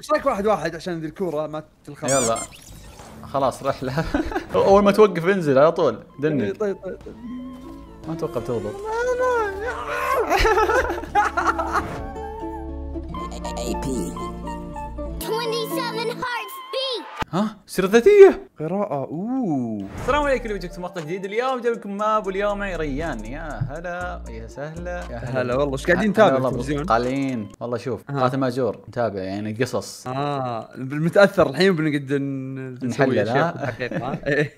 ايش رايك واحد واحد عشان ذي الكوره ما تلخص يلا خلاص رحله اول ما توقف انزل على طول دني طيب طيب, طيب. ما اتوقع بتضبط ها سيرة ذاتية قراءة اوه السلام عليكم وجهكم مقطع جديد اليوم جايب لكم ماب واليوم معي ريان يا هلا يا سهلا يا هلا, والله ايش قاعدين نتابع التلفزيون؟ قالين والله شوف آه. قاتل ماجور نتابع يعني قصص اه بالمتاثر الحين بنقعد نحلل ها إيه.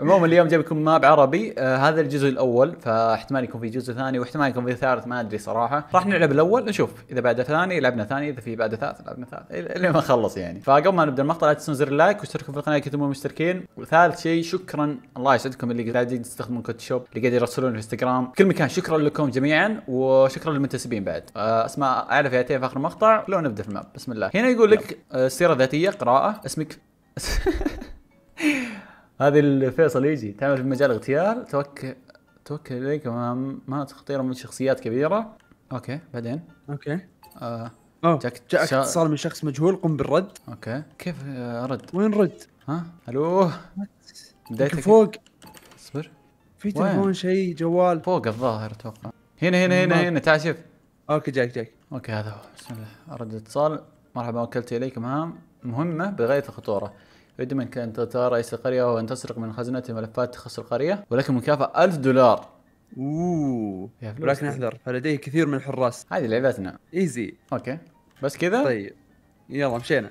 المهم اليوم جايب لكم ماب عربي آه هذا الجزء الاول فاحتمال يكون في جزء ثاني واحتمال يكون في ثالث ما ادري صراحه راح نلعب الاول نشوف اذا بعده ثاني لعبنا ثاني اذا في بعده ثالث لعبنا ثالث لين ما نخلص يعني فقبل ما نبدا المقطع لا تنسون زر اللايك واشتركوا في القناه كنتم مشتركين وثالث شيء شكرا الله يسعدكم اللي قاعدين تستخدمون كود شوب اللي قاعد يرسلون الانستغرام كل مكان شكرا لكم جميعا وشكرا للمنتسبين بعد آه، اسماء اعلى فئتين في اخر مقطع لو نبدا في الماب بسم الله هنا يقول لك آه، سيره ذاتيه قراءه اسمك هذه الفيصل يجي تعمل في مجال اغتيال توكل توكل اليك ما خطيره من شخصيات كبيره اوكي بعدين اوكي آه اوه جاك جاك اتصال من شخص مجهول قم بالرد اوكي كيف ارد؟ آه، وين رد؟ ها؟ الو بدايتك فوق اصبر في تليفون شيء جوال فوق الظاهر اتوقع هنا هنا هنا هنا تعال شوف اوكي جاك جاك اوكي هذا هو بسم الله ارد اتصال مرحبا وكلت اليك مهام مهمه بغايه الخطوره يريد منك ان تتغير رئيس القريه وان تسرق من خزنته ملفات تخص القريه ولكن مكافاه 1000 دولار اوه ولكن احذر فلديه كثير من الحراس هذه لعبتنا ايزي اوكي بس كذا؟ طيب يلا مشينا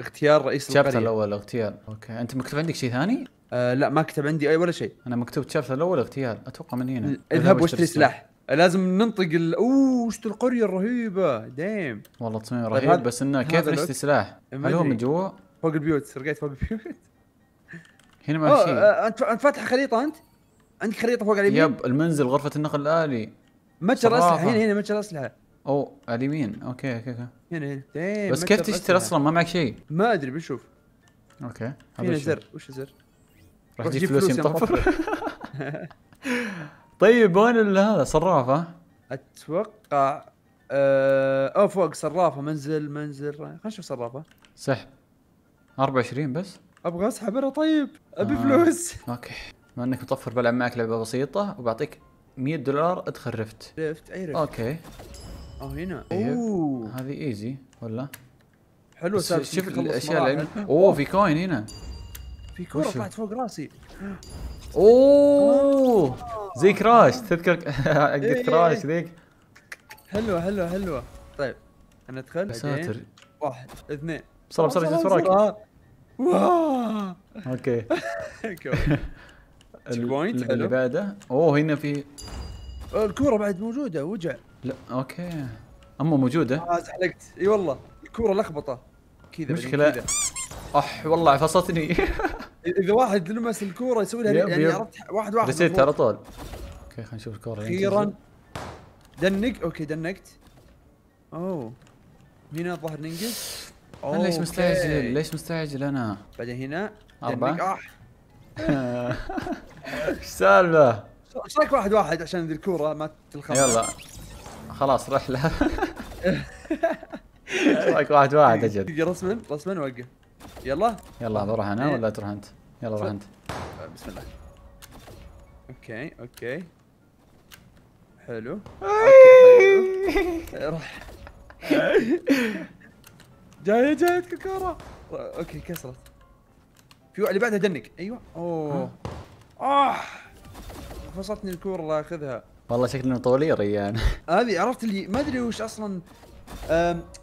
اختيار رئيس القريه الشابتر الاول اختيار اوكي انت مكتوب عندك شيء ثاني؟ آه لا ما كتب عندي اي ولا شيء انا مكتوب الشابتر الاول اغتيال اتوقع من هنا اذهب واشتري سلاح لازم ننطق ال... اوه وش القريه الرهيبه ديم والله تصميم طيب، رهيب طيب بس انه كيف نشتري سلاح؟ هل هو من جوا؟ فوق البيوت سرقيت فوق البيوت هنا ما في شيء آه، انت انت فاتح خريطه انت؟ عندك خريطه فوق على اليمين يب المنزل غرفه النقل الالي متجر اسلحه هنا هنا متجر اسلحه او على اليمين اوكي اوكي اوكي هنا هنا إيه، بس كيف تشتري اصلا ما معك شيء ما ادري بنشوف اوكي هنا زر وش الزر؟ راح تجيب فلوس مطفر طيب وين هذا صرافه؟ اتوقع أه... او فوق صرافه منزل منزل خلينا نشوف صرافه سحب 24 بس ابغى اسحب انا طيب ابي آه. فلوس اوكي بما انك مطفر بلعب معك لعبه بسيطه وبعطيك 100 دولار ادخل رفت رفت اي رفت اوكي او هنا طيب. اوه هذه ايزي ولا حلو شوف الاشياء اللي اوه في كوين هنا في كوين طلعت فوق راسي اوه زي كراش تذكر حقت إيه، إيه، كراش إيه. ذيك حلوه حلوه حلوه طيب انا ادخل ساتر واحد اثنين بسرعه بسرعه جت وراك اوكي بوينت اللي بعده اوه هنا في الكوره بعد موجوده وجع لا اوكي اما موجوده اه زحلقت اي والله الكوره لخبطه كذا مشكله اح والله عفصتني اذا واحد لمس الكوره يسوي لها يعني عرفت واحد واحد نسيت على طول اوكي خلينا نشوف الكوره اخيرا دنق اوكي دنقت اوه هنا الظاهر ننقز اوه ليش مستعجل ليش مستعجل انا بعدين هنا أربعة ايش سالفه؟ ايش رايك واحد واحد عشان ذي الكوره ما تلخبط يلا خلاص رحله لها ايش رايك واحد واحد اجل رسما رسما وقف يلا يلا بروح انا إيه. ولا تروح انت؟ يلا روح انت بسم الله اوكي اوكي حلو اوكي روح جاي جاي الكورة اوكي كسرت في اللي بعدها دنك ايوه اوه اه فصلتني الكوره الله ياخذها والله شكلنا طولي ريان هذه عرفت اللي ما ادري وش اصلا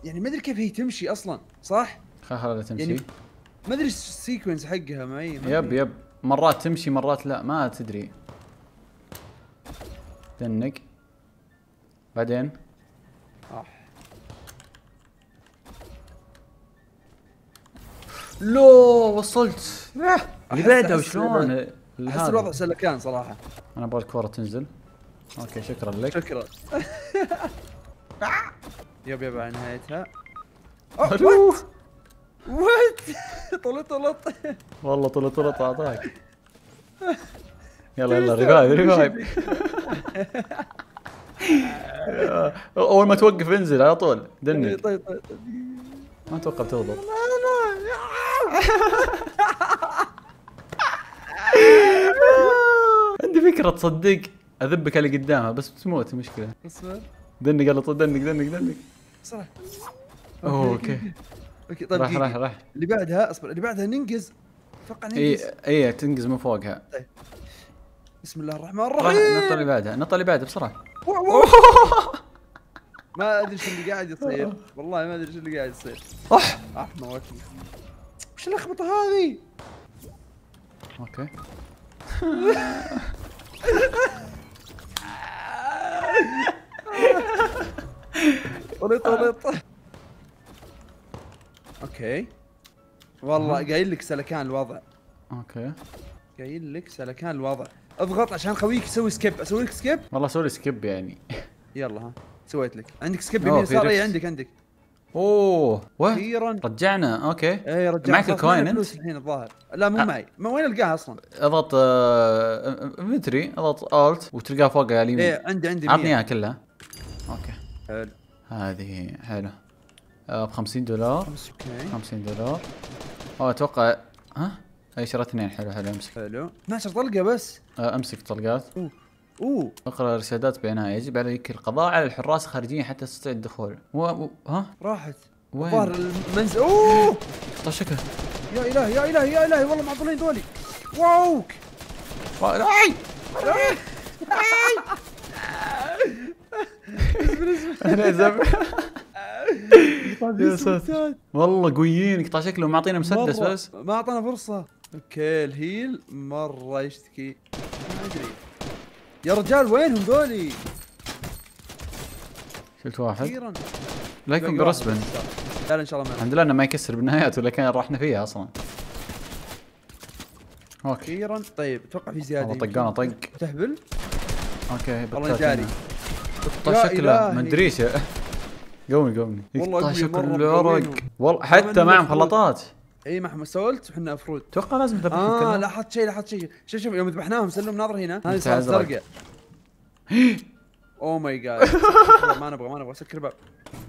يعني ما ادري كيف هي تمشي اصلا صح؟ خلها تمشي يعني ما ادري السيكونس حقها معي يب يب مرات تمشي مرات لا ما تدري دنق بعدين اه لو وصلت آه. اللي بعده وشلون احس الوضع سلكان صراحه انا ابغى الكوره تنزل اوكي شكرا لك شكرا يب يب على نهايتها اوه وات طلط طلط والله طلط طلط اعطاك يلا يلا ريفايف ريفايف اول ما توقف انزل على طول دني طيب طيب, طيب. ما اتوقع بتغلط عندي فكره تصدق اذبك اللي قدامها بس بتموت المشكله اصبر دنق على طول طيب دنق دنق دنق بسرعه اوكي اوكي طيب راح راح راح اللي بعدها اصبر اللي بعدها ننجز اتوقع ننجز اي اي تنقز من فوقها طيب بسم الله الرحمن الرحيم النطه اللي بعدها النطه اللي بعدها بسرعه ما ادري شو اللي قاعد يصير والله ما ادري شو اللي قاعد يصير اح اح وش اللخبطه هذه اوكي ولط ولط اوكي والله قايل لك سلكان الوضع اوكي قايل لك سلكان الوضع اضغط عشان خويك يسوي سكيب اسوي لك سكيب والله سوي سكيب يعني يلا ها سويت لك عندك سكيب يمين يسار إيه، عندك عندك اوه كثيرا رجعنا اوكي اي رجعنا معك الكوين انت؟ الحين الظاهر لا مو معي ما وين القاها اصلا؟ اضغط انفنتري آه... اضغط الت وتلقاها فوق على اليمين ايه عندي عندي عطني اياها كلها اوكي حلو هذه حلو آه ب 50 دولار 50 دولار اوه اتوقع ها؟ اي شريت اثنين حلو حلو امسك حلو 12 طلقه بس آه امسك طلقات أوه. اوه اقرا الارشادات بعنايه يجب عليك القضاء على الحراس الخارجيين حتى تستطيع الدخول و... و... ها راحت وين ظهر المنزل اوه طشكها يا الهي يا الهي يا الهي والله معطلين ذولي واو واوك اي اي انا زب طيب، والله قويين قطع شكله معطينا مسدس بس ما اعطانا فرصه اوكي الهيل مره يشتكي يا رجال وينهم ذولي؟ شلت واحد لا يكون برسبن لا لا ان شاء الله ما الحمد لله انه ما يكسر بالنهايات ولا كان راحنا فيها اصلا اوكي اخيرا طيب اتوقع في زياده والله طقانا طق تهبل اوكي والله جاري شكله ما ادريش قومي قومي والله شكله العرق والله حتى مع مخلطات اي محمد سولت وحنا افرود اتوقع لازم تذبح اه لاحظت شيء لاحظت شيء شوف شوف يوم ذبحناهم سلم ناظر هنا هذه صارت زرقاء اوه ماي جاد ما نبغى ما نبغى سكر الباب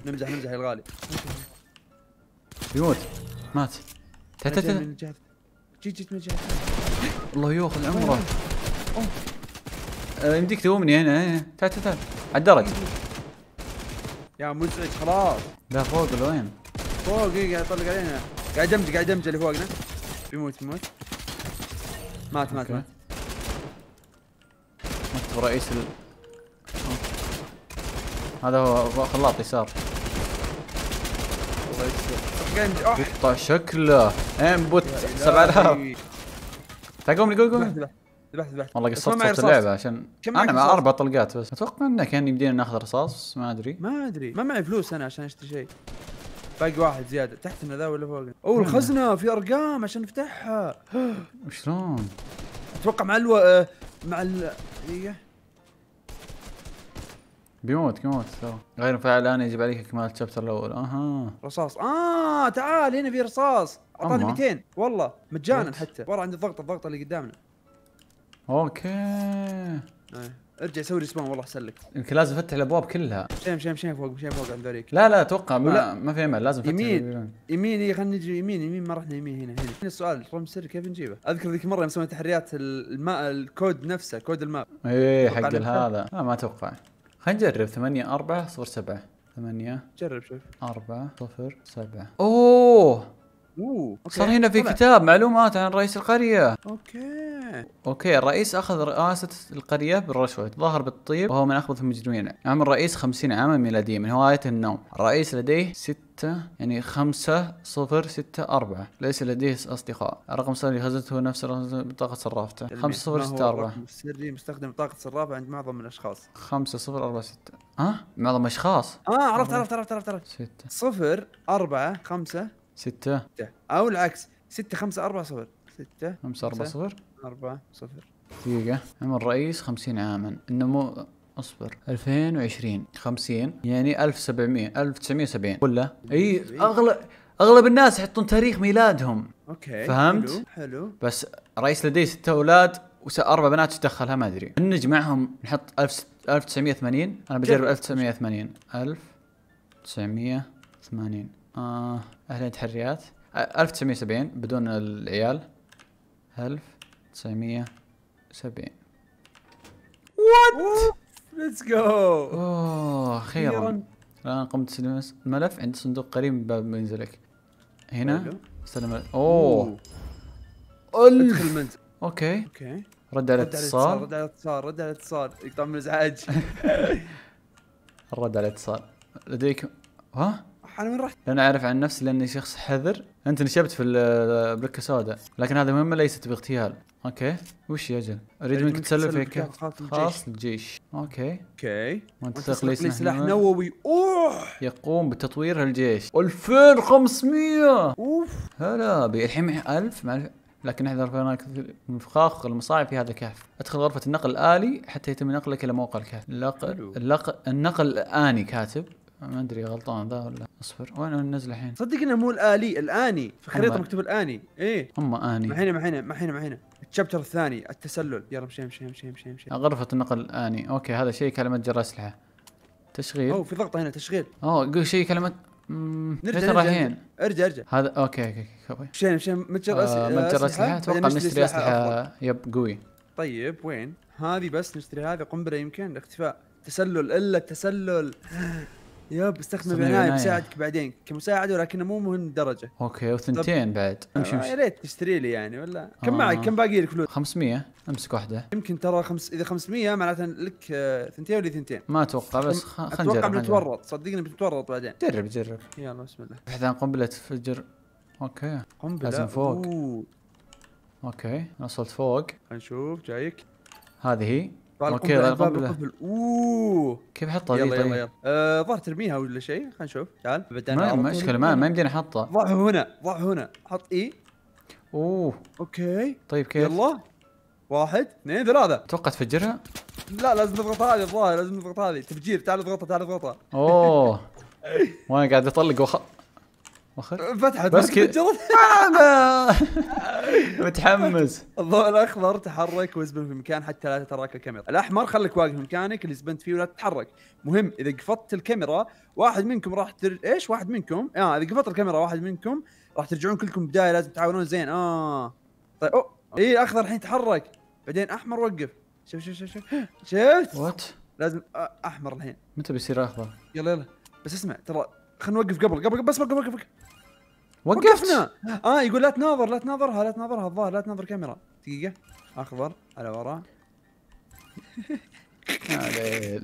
نمزح نمزح يا الغالي يموت مات تت تت جيت جيت من جهه الله ياخذ عمره أه، يمديك تومني هنا تعال إيه. تعال تعال على الدرج يا مزعج خلاص لا فوق لوين؟ فوق اي قاعد يطلق علينا قاعد دمج قاعد دمج اللي فوقنا بيموت بيموت مات مات مات مكتب رئيس ال... هذا هو خلاط يسار قطع شكله انبوت 7000 تعال قوم قوم قوم ذبحت والله قصرت في اللعبه عشان انا مع اربع طلقات بس اتوقع انه كان يمدينا ناخذ رصاص ما ادري ما ادري ما معي فلوس انا عشان اشتري شيء باقي واحد زياده تحتنا ذا ولا فوق او الخزنه في ارقام عشان نفتحها شلون؟ اتوقع مع الو آه، مع ال بيموت بيموت ترى غير مفعل انا يجب عليك اكمال الشابتر الاول اها رصاص اه تعال هنا في رصاص اعطاني 200 والله مجانا حتى ورا عندي الضغط الضغط اللي قدامنا اوكي أيه. ارجع سوي ريسبون والله احسن لك يمكن لازم افتح الابواب كلها شيم شيم شيم فوق شيم فوق عند ذوليك لا لا اتوقع ما, ما في امل لازم افتح يمين يمين اي خلينا نجي يمين يمين ما رحنا يمين هنا هنا هنا السؤال رقم سر كيف نجيبه؟ اذكر ذيك مره يوم سوينا تحريات الماء الكود نفسه كود الماب اي إيه، حق هذا لا ما اتوقع خلينا نجرب 8 4 0 7 8 جرب شوف 4 0 7 اوه اوه أوكي. صار هنا في كتاب معلومات عن رئيس القرية اوكي اوكي الرئيس اخذ رئاسة القرية بالرشوة يتظاهر بالطيب وهو من اخبث المجرمين عمر الرئيس 50 عاما ميلادية من هواية النوم الرئيس لديه ستة يعني خمسة صفر ستة أربعة ليس لديه أصدقاء رقم سري خزنته نفس بطاقة صرافته يعني خمسة صفر ستة أربعة السري مستخدم بطاقة صرافة عند معظم الأشخاص خمسة صفر أربعة ستة ها معظم الأشخاص اه عرفت عرفت عرفت عرفت عرفت ستة صفر أربعة خمسة 6 او العكس 6 5 4 0 6 5 4 0 4 0 دقيقة عمر الرئيس 50 عاما النمو اصبر 2020 50 يعني 1700 1970 ولا اي اغلب اغلب الناس يحطون تاريخ ميلادهم اوكي فهمت؟ حلو حلو بس رئيس لديه ستة اولاد واربع بنات تدخلها ما ادري نجمعهم نحط 1980 انا بجرب 1980 1980 آه تحريات 1970 بدون العيال 1970 وات ليتس جو اوه اخيرا الان قمت بتسليم الملف عند صندوق قريب من باب منزلك هنا استلم اوه الف المنزل اوكي اوكي رد على الاتصال رد على الاتصال رد على الاتصال يقطع من الازعاج الرد على الاتصال لديك ها انا من رحت؟ انا اعرف عن نفسي لاني شخص حذر انت نشبت في البركه السوداء لكن هذه مهمه ليست باغتيال اوكي وش يا اجل اريد منك تسلم فيك خاص الجيش اوكي اوكي وانت تخلي سلاح نووي اوه يقوم بتطوير الجيش 2500 اوف هلا الحين 1000 مع لكن نحن رفعناك من الفخاخ المصاعب في هذا الكهف ادخل غرفة النقل الآلي حتى يتم نقلك إلى موقع الكهف اللقل, اللقل النقل الاني كاتب ما ادري غلطان ذا ولا اصبر وين النزله الحين؟ صدق انه مو الالي الاني في خريطه مكتوب الاني ايه هم اني ما هنا ما هنا ما هنا ما هنا الشابتر الثاني التسلل يلا امشي امشي امشي امشي امشي غرفه النقل الاني اوكي هذا شيء كلمة جر اسلحه تشغيل اوه في ضغط هنا تشغيل اوه شيء كلمة نرجع نرجع ارجع ارجع هذا اوكي اوكي اوكي مشينا مشينا متجر آه، اسلحه متجر اسلحه طيب، اتوقع نشتري اسلحه يب قوي طيب وين؟ هذه بس نشتري هذه قنبله يمكن اختفاء تسلل الا التسلل يب استخدمه بعنايه بساعدك بعدين كمساعده ولكنه مو مهم درجه اوكي وثنتين بعد امشي آه، امشي يا ريت تشتري لي يعني ولا كم آه. معك كم باقي لك فلوس 500 امسك واحده يمكن ترى خمس اذا 500 معناته لك آه، ثنتين ولا ثنتين ما اتوقع بس خلنا خلينا نجرب اتوقع بنتورط صدقني بنتورط بعدين جرب جرب يلا بسم الله عن قنبله تفجر اوكي قنبله لازم فوق أوه. اوكي وصلت فوق نشوف جايك هذه هي اوكي القنبله اوه كيف احطها إيه، يلا يلا طيب. يلا الظاهر آه، ترميها ولا شيء خلينا نشوف تعال ما مشكله ما ما يمديني احطها ضعه هنا ضعه هنا حط اي اوه اوكي طيب كيف يلا واحد اثنين ثلاثة اتوقع تفجرها؟ لا لازم نضغط هذه الظاهر لازم نضغط هذه تفجير تعال اضغطها تعال اضغطها اوه وانا قاعد اطلق وخ مخك فتحت بس كذا انا آه، متحمس الضوء الاخضر تحرك وزبن في مكان حتى لا تتراك الكاميرا الاحمر خليك واقف في مكانك اللي زبنت فيه ولا تتحرك مهم اذا قفطت الكاميرا واحد منكم راح تر... ايش واحد منكم اه اذا قفط الكاميرا واحد منكم راح ترجعون كلكم بدايه لازم تعاونون زين اه طيب اوه اي اخضر الحين تحرك بعدين احمر وقف شوف شوف شوف شوف شفت وات لازم آه، احمر الحين متى بيصير اخضر يلا يلا بس اسمع ترى خلينا نوقف قبل قبل بس وقف وقف وقفنا اه يقول لا تناظر لا تناظرها لا تناظرها الظاهر لا تناظر كاميرا دقيقه اخضر على وراء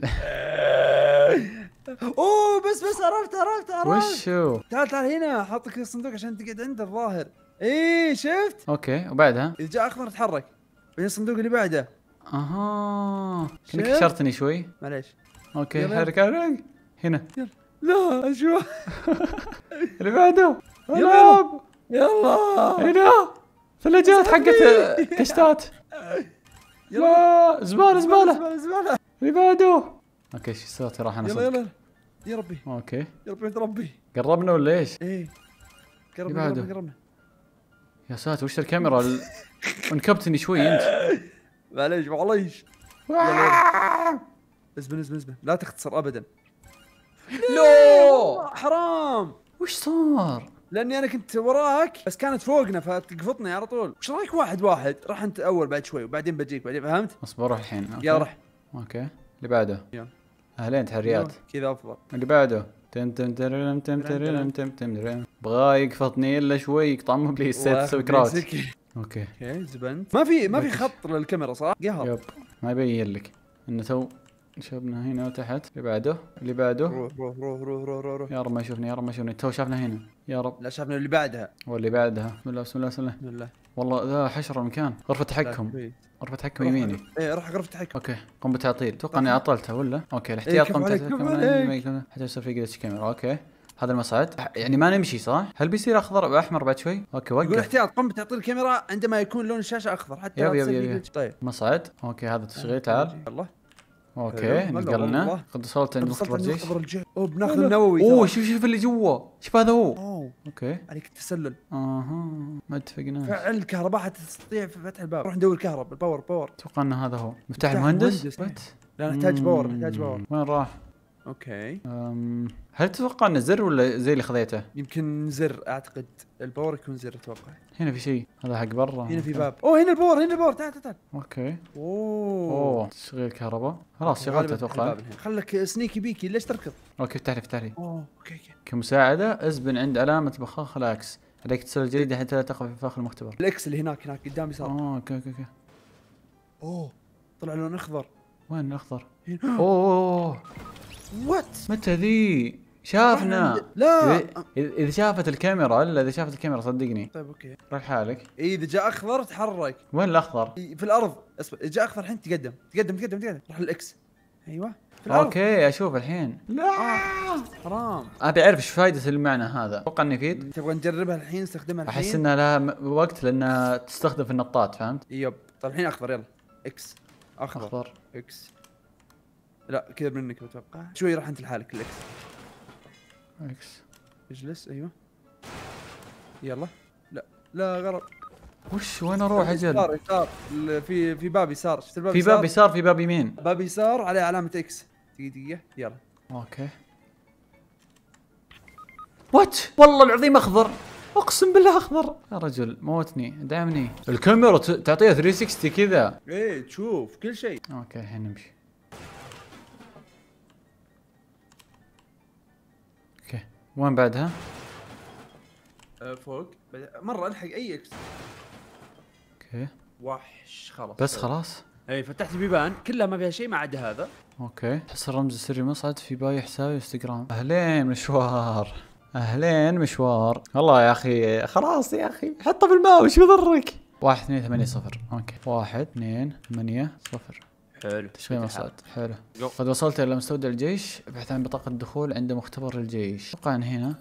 اوه بس بس عرفت عرفت عرفت وشو؟ تعال تعال هنا في الصندوق عشان تقعد عنده الظاهر ايه شفت؟ اوكي وبعدها؟ اذا جاء اخضر تحرك بعدين الصندوق اللي بعده اها كانك شرتني شوي معليش اوكي حرك حرك هنا يلا لا شو اللي بعده يلا يلا هنا ثلاجات حقت كشتات يلا زباله زباله زباله اللي بعده اوكي شو صوتي راح انا يلا يلا يا ربي اوكي يا ربي انت ربي قربنا ولا ايش؟ ايه قربنا قربنا يا ساتر وش الكاميرا انكبتني شوي انت معليش معليش اسبن اسبن اسبن لا تختصر ابدا لا حرام وش صار؟ لاني انا كنت وراك بس كانت فوقنا فتقفطني على طول وش رايك واحد واحد راح انت اول بعد شوي وبعدين بجيك بعدين فهمت اصبر روح الحين يا رح اوكي اللي بعده يلا اهلين تحريات كذا افضل اللي بعده تم تم تم تم تم تم تم بغاه يقفطني الا شوي يقطع مبلي سيت تسوي كراوت اوكي اوكي زبنت ما في ما في خط للكاميرا صح؟ قهر يب ما يبين لك انه تو شبنا هنا وتحت اللي بعده اللي بعده روح روح روح روح روح روح, يا رب ما يشوفني يا رب ما يشوفني تو شافنا هنا يا رب لا شافنا اللي بعدها واللي بعدها بسم الله بسم الله بسم الله والله ذا حشر المكان غرفة تحكم غرفة تحكم يميني ايه روح غرفة تحكم اوكي قم بتعطيل اتوقع اني عطلته ولا اوكي إيه، الاحتياط قم إيه حتى يصير في جلتش كاميرا اوكي هذا المصعد يعني ما نمشي صح؟ هل بيصير اخضر احمر بعد شوي؟ اوكي وقف يقول احتياط قم بتعطيل الكاميرا عندما يكون لون الشاشه اخضر حتى يب يب يب, يب. طيب مصعد اوكي هذا تشغيل تعال الله اوكي نقلنا خذ صوت عند الجيش مختبر الجيش اوه بناخذ النووي اوه شوف شوف اللي جوا شوف هذا هو اوه اوكي عليك التسلل اها ما اتفقنا فعل الكهرباء حتى تستطيع فتح الباب نروح ندور الكهرباء الباور باور اتوقع ان هذا هو مفتاح المهندس إيه. لا نحتاج باور نحتاج باور وين راح؟ اوكي أم... هل تتوقع انه زر ولا زي اللي خذيته؟ يمكن زر اعتقد الباور يكون زر اتوقع هنا في شيء هذا حق برا هنا في باب اوه هنا الباور هنا الباور تعال تعال اوكي اوه اوه تشغيل كهرباء خلاص شغلته اتوقع خلك سنيكي بيكي ليش تركض؟ اوكي افتح لي افتح لي اوه اوكي اوكي كمساعده ازبن عند علامه بخاخ الاكس عليك تسوي الجريده حتى لا تقف في فخ المختبر الاكس اللي هناك هناك قدام يسار اوه اوكي اوكي اوكي اوه طلع لون اخضر وين الاخضر؟ اوه وات متى ذي شافنا لا اذا شافت الكاميرا الا اذا شافت الكاميرا صدقني طيب اوكي روح حالك اي اذا جاء اخضر تحرك وين الاخضر؟ في الارض اصبر اذا جاء اخضر الحين تقدم تقدم تقدم تقدم روح للاكس ايوه اوكي اشوف الحين لا حرام ابي اعرف ايش فائده المعنى هذا اتوقع انه يفيد تبغى نجربها الحين نستخدمها الحين احس انها لها وقت لانها تستخدم في النطاط فهمت؟ يب طيب الحين اخضر يلا اكس اخضر, أخضر. اكس لا كذا منك بتوقع شوي راح انت لحالك الاكس اكس اجلس ايوه يلا لا لا غلط وش وين اروح اجل؟ يسار يسار في في باب يسار شفت الباب في باب يسار في باب يمين باب يسار عليه علامة اكس دقيقة دقيقة يلا اوكي وات والله العظيم اخضر اقسم بالله اخضر يا رجل موتني دعمني الكاميرا تعطيها 360 كذا ايه تشوف كل شيء اوكي الحين نمشي وين بعدها؟ آه، فوق مره الحق اي اكس اوكي وحش خلاص بس خلاص؟ اي فتحت بيبان كلها ما فيها شيء ما عدا هذا اوكي حس الرمز السري مصعد في باي حسابي انستغرام اهلين مشوار اهلين مشوار الله يا اخي خلاص يا اخي حطه بالماوي شو يضرك واحد اثنين ثمانية صفر اوكي واحد اثنين ثمانية صفر حلو تشغيل مصاد حلو قد وصلت الى مستودع الجيش ابحث عن بطاقه الدخول عند مختبر الجيش اتوقع هنا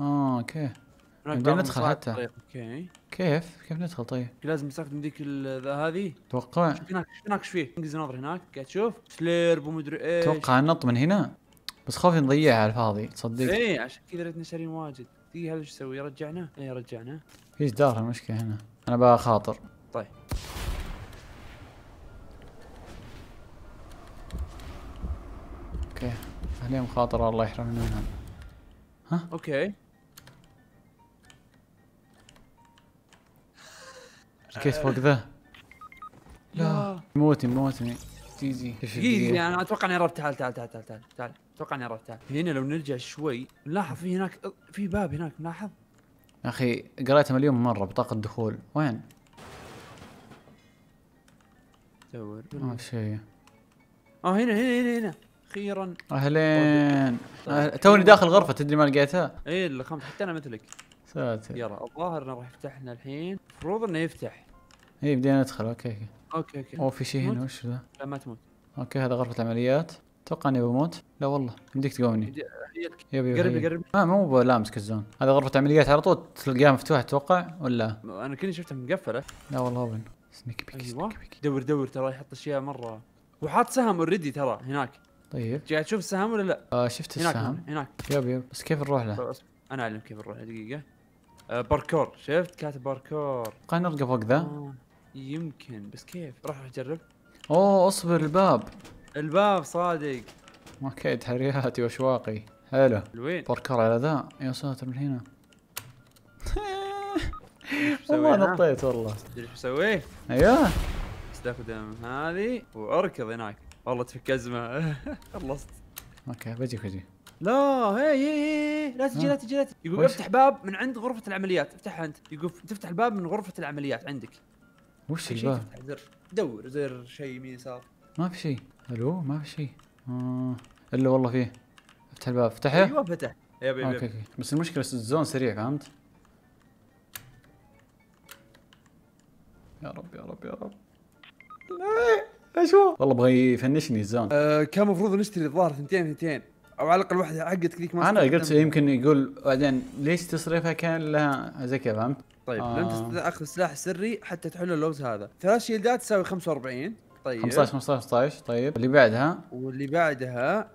اه اوكي نقدر ندخل حتى طيب، اوكي كيف؟ كيف ندخل طيب؟ لازم نستخدم ذيك هذه اتوقع هناك هناك ايش فيه؟ انقز نظر هناك قاعد تشوف سليرب ومدري ايش اتوقع نط من هنا بس خوفي نضيعها على الفاضي تصدق اي عشان كذا ريتنا شارين واجد دقيقة هذا ايش يسوي؟ رجعنا؟ اي رجعنا في جدار المشكلة هنا انا بخاطر هنا مخاطرة الله يحرمنا منها ها اوكي ركيت فوق ذا لا موتي موتني تيزي تيزي انا اتوقع اني عرفت تعال تعال تعال تعال تعال تعال اتوقع اني عرفت تعال هنا لو نرجع شوي نلاحظ في هناك في باب هناك نلاحظ يا اخي قريتها مليون مرة بطاقة دخول وين؟ دور اه شيء اه هنا هنا هنا هنا اخيرا اهلين طيب. توني داخل غرفه تدري ما لقيتها؟ اي اللي خمس حتى انا مثلك ساتر يلا الظاهر انه راح يفتح لنا الحين المفروض انه يفتح اي بدينا ندخل اوكي اوكي اوكي اوه في شيء هنا وش ذا؟ لا ما تموت اوكي هذا غرفه العمليات اتوقع اني بموت لا والله يمديك تقومني يب قرب قرب ما آه، مو لامسك الزون هذا غرفه عمليات على طول تلقاها مفتوحه اتوقع ولا انا كني شفتها مقفله لا والله اوبن سنيك بيك أيوة. سنيك بيك دور دور ترى يحط اشياء مره وحاط سهم اوريدي ترى هناك طيب جاي تشوف السهم ولا لا؟ آه شفت هناك السهم هناك يب يب بس كيف نروح له؟ انا اعلم كيف نروح له دقيقه آه باركور شفت كاتب باركور خلينا نرقى فوق ذا آه، يمكن بس كيف؟ راح اجرب اوه اصبر الباب الباب صادق اوكي تحرياتي واشواقي حلو وين؟ باركور على ذا يا ساتر من هنا والله نطيت والله تدري ايش مسوي؟ ايوه استخدم هذه واركض هناك والله تفك ازمه خلصت اوكي بجيك بجيك لا هي هي هي لا تجي لا تجي لا تجي يقول افتح باب من عند غرفه العمليات افتحها انت يقول تفتح الباب من غرفه العمليات عندك وش الباب؟ زر دور زر شيء يمين يسار ما في شيء الو ما في شيء آه. الا والله فيه افتح الباب افتحه ايوه فتح يب يب اوكي بس المشكله الزون سريع فهمت؟ يا رب يا رب يا رب لا هو؟ والله بغى يفنشني الزون أه كان المفروض نشتري الظاهر ثنتين ثنتين او على الاقل واحده حقتك ذيك ما انا قلت يمكن يقول بعدين ليش تصرفها كان لها زي كذا فهمت؟ طيب آه. لن تستطيع اخذ سلاح سري حتى تحل اللغز هذا ثلاث شيلدات تساوي 45 طيب 15 15 15 طيب اللي بعدها واللي بعدها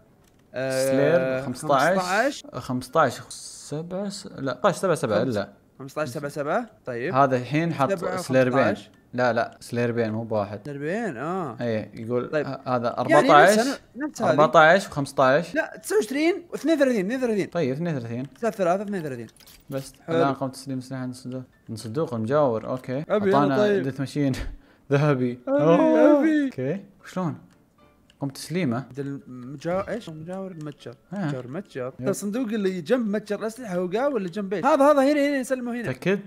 أه، سلير 15 15 7 لا 15 7 7 لا 15 7 7 طيب هذا الحين حط سلير بين لا لا سليربين مو بواحد سليربين اه ايه يقول طيب. آه، هذا 14 يعني 14 و15 لا 29 و32 32 طيب 32 3 3 32 بس الان قمت تسليم سلاح عند الصندوق من صندوق المجاور اوكي اعطانا طيب. ديث ماشين ذهبي ابي اوكي شلون؟ قمت تسليمه المجاور ايش المجاور المتجر آه. متجر متجر الصندوق طيب، اللي جنب متجر الاسلحه هو قا ولا جنب ايش؟ هذا هذا هنا هنا سلمه هنا تاكد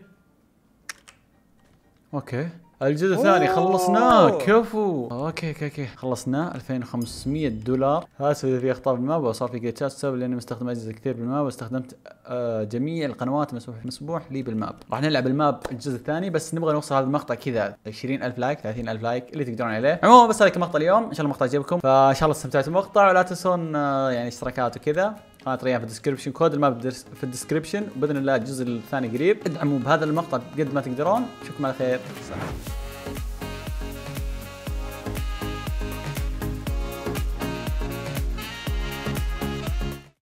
اوكي الجزء الثاني خلصناه كفو اوكي اوكي اوكي خلصناه 2500 دولار اسف في اخطاء بالماب وصار في جلتشات السبب لاني مستخدم اجهزه كثير بالماب واستخدمت آه، جميع القنوات المسموح مسموح لي بالماب راح نلعب الماب الجزء الثاني بس نبغى نوصل هذا المقطع كذا 20000 لايك 30000 لايك اللي تقدرون عليه عموما بس هذا المقطع اليوم ان شاء الله المقطع يعجبكم فان شاء الله استمتعتوا بالمقطع ولا تنسون آه، يعني اشتراكات وكذا قناه ريان في الديسكربشن كود الماب في الديسكربشن وباذن الله الجزء الثاني قريب ادعموا بهذا المقطع قد ما تقدرون اشوفكم على خير سلام